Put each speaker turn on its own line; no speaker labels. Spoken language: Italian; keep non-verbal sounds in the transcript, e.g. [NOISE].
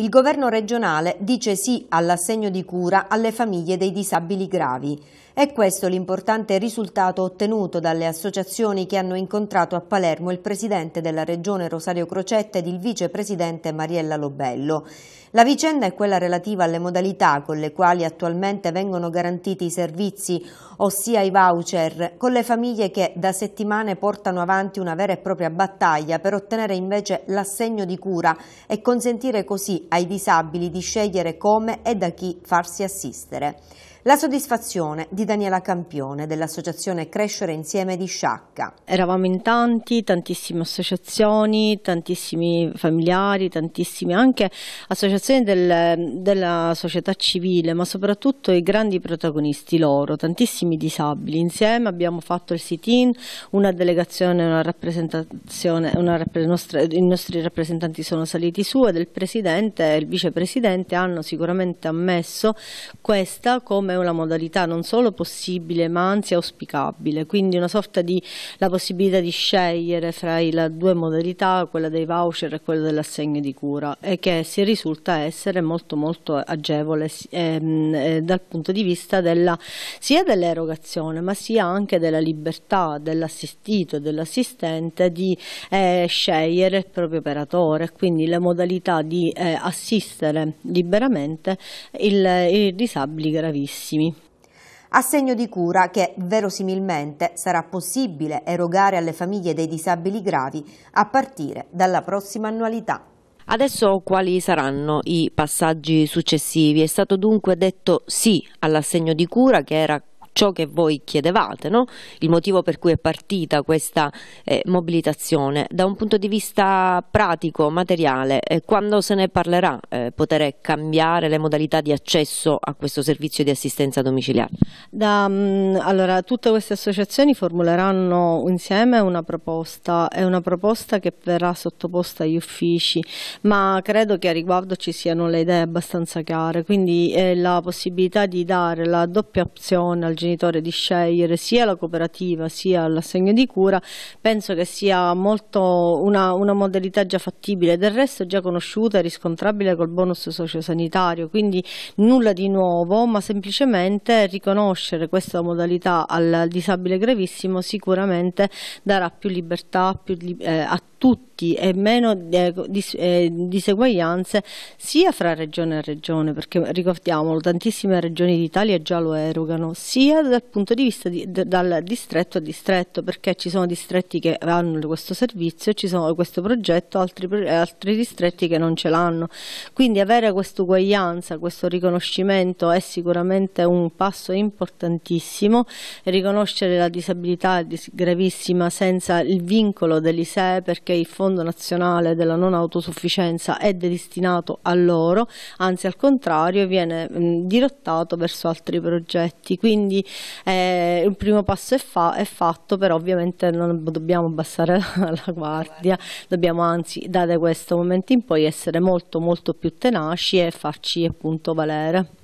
Il governo regionale dice sì all'assegno di cura alle famiglie dei disabili gravi. È questo l'importante risultato ottenuto dalle associazioni che hanno incontrato a Palermo il presidente della regione Rosario Crocetta ed il vicepresidente Mariella Lobello. La vicenda è quella relativa alle modalità con le quali attualmente vengono garantiti i servizi, ossia i voucher, con le famiglie che da settimane portano avanti una vera e propria battaglia per ottenere invece l'assegno di cura e consentire così ai disabili di scegliere come e da chi farsi assistere. La soddisfazione di Daniela Campione dell'associazione Crescere Insieme di Sciacca. Eravamo in tanti, tantissime associazioni, tantissimi familiari, tantissime
anche associazioni del, della società civile, ma soprattutto i grandi protagonisti loro, tantissimi disabili. Insieme abbiamo fatto il sit-in, una delegazione, una rappresentazione, una, nostra, i nostri rappresentanti sono saliti su e del Presidente Presidente e il Vicepresidente hanno sicuramente ammesso questa come una modalità non solo possibile ma anzi auspicabile, quindi una sorta di la possibilità di scegliere fra le due modalità, quella dei voucher e quella dell'assegno di cura e che si risulta essere molto molto agevole ehm, eh, dal punto di vista della, sia dell'erogazione ma sia anche della libertà dell'assistito e dell'assistente di eh, scegliere il proprio operatore, quindi la modalità di eh, assistere liberamente il, i disabili gravissimi.
Assegno di cura che verosimilmente sarà possibile erogare alle famiglie dei disabili gravi a partire dalla prossima annualità. Adesso quali saranno i passaggi successivi? È stato dunque detto sì all'assegno di cura che era ciò che voi chiedevate, no? il motivo per cui è partita questa eh, mobilitazione. Da un punto di vista pratico, materiale, eh, quando se ne parlerà eh, poter cambiare le modalità di accesso a questo servizio di assistenza domiciliare?
Da, mh, mm, allora, tutte queste associazioni formuleranno insieme una proposta, è una proposta che verrà sottoposta agli uffici, ma credo che a riguardo ci siano le idee abbastanza chiare, quindi eh, la possibilità di dare la doppia opzione al genitore genitore di scegliere sia la cooperativa sia l'assegno di cura, penso che sia molto una, una modalità già fattibile, del resto già conosciuta e riscontrabile col bonus sociosanitario, quindi nulla di nuovo, ma semplicemente riconoscere questa modalità al disabile gravissimo sicuramente darà più libertà più eh, a tutti diritti e meno ecco, eh, diseguaglianze sia fra regione e regione, perché ricordiamolo, tantissime regioni d'Italia già lo erogano, sia dal punto di vista di, dal distretto a distretto, perché ci sono distretti che hanno questo servizio, ci sono questo progetto, altri, altri distretti che non ce l'hanno. Quindi avere questa uguaglianza, questo riconoscimento è sicuramente un passo importantissimo, riconoscere la disabilità gravissima senza il vincolo dell'ISEE perché il fondo Fondo Nazionale della Non Autosufficienza è destinato a loro, anzi al contrario viene mh, dirottato verso altri progetti. Quindi eh, il primo passo è, fa è, fatto, però ovviamente non dobbiamo abbassare [LAUGHS] la, la guardia, dobbiamo anzi da questo momento in poi essere
molto molto più tenaci e farci appunto valere.